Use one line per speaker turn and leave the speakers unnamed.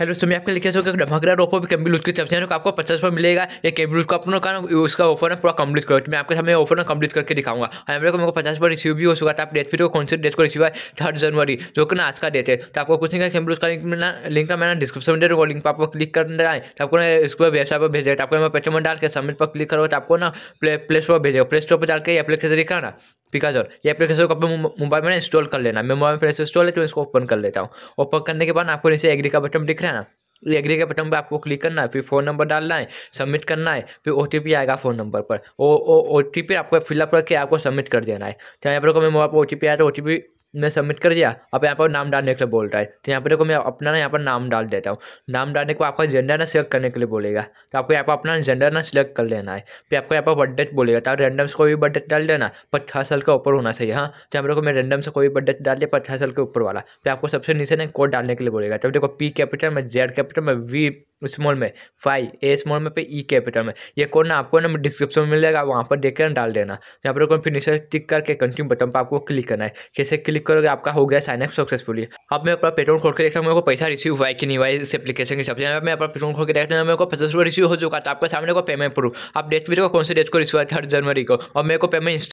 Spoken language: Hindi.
हेलो दोस्तों मैं आपके लेके आया धमाकेदार रोपो भी कैम्बिल उसकी तरफ से आपको पचास पर मिलेगा ये कैम्बिल उसका अपना का उसका ऑफर है पूरा कंप्लीट करो तो मैं आपके सामने ऑफर ना कंप्लीट करके दिखाऊंगा हमारे को मेरे को पचास पर रिसीव भी हो चुका था आप डेट फिर कौन से डेट को रिसीव है थर्ड जनवरी जो कि ना आज का डेट है तो आपको कुछ नहीं कैम्बिल उसका लिंक ना लिंक का मैंने डिस्क्रिप्शन में दे रहा लिंक पर आपको क्लिक करना है तो आपको ना इसको वेबसाइट पर भेजेगा तो आपको आपको पेटीएम डाल के सबमिट पर क्लिक करो तो आपको ना प्ले स्टोर पर भेजेगा प्ले स्टोर पर डाल के एप्लीकेशन दिखाना पिकाजोर ये एप्लीकेशन को अपने मोबाइल में इंस्टॉल कर लेना मैं मोबाइल में फिर इंस्टॉल है तो इसको ओपन कर लेता हूँ ओपन करने के बाद आपको नीचे एग्री का बटन दिख रहा है ना एग्री के बटन पर आपको क्लिक करना है फिर फ़ोन नंबर डालना है सबमिट करना है फिर ओ आएगा फ़ोन नंबर पर ओ ओ टी पी आपको फिलअप करके आपको सबमिट कर देना है चाहे तो यहाँ पर मैं मोबाइल पर ओ टी पी आया तो ओ टी पी मैं सबमिट कर दिया अब यहाँ पर नाम डालने के लिए बोल रहा है तो यहाँ पर देखो मैं अपना ना यहाँ पर नाम डाल देता हूँ नाम डालने को आपका जेंडर ना सिलेक्ट करने के लिए बोलेगा तो आपको यहाँ पर अपना जेंडर ना सिलेक्ट कर लेना है फिर आपको यहाँ पर बर्थडे बोलेगा तो आप रेंडम से कोई भी डाल देना पचास साल के ऊपर होना चाहिए हाँ तो यहाँ पर देखो मैं रेंडम से कोई भी बर्थडे डाल दिया पचास साल के ऊपर वाला फिर आपको सबसे नीचे ना कोड डालने के लिए बोलेगा तो देखो पी कैपिटल में जेड कैपिटल में वी स्मॉल में फाइव ए स्मॉल में पे ई e कैपिटल में ये कोड ना आपको ना डिस्क्रिप्शन में मिल जाएगा वहाँ पर देख कर डाल देना यहाँ पर फिनिशर टिक करके कंटिन्यू बटन पर आपको क्लिक करना है कैसे क्लिक करोगे आपका हो गया साइनअप सक्सेसफुली अब मैं अपना पेट्रोल खोल के देखा मेरे को पैसा रिसीव हुआ है कि नहीं हुआ इस एप्लीकेशन के हिसाब से मैं अपना पेट्रोल खोल के हैं मेरे को पचास रिसीव हो चुका था तो आपके सामने को पेमेंट प्रूफ आप डेट भी कौन से डेट को रिसीव हुआ थर्ड जनवरी को और मेरे को पेमेंट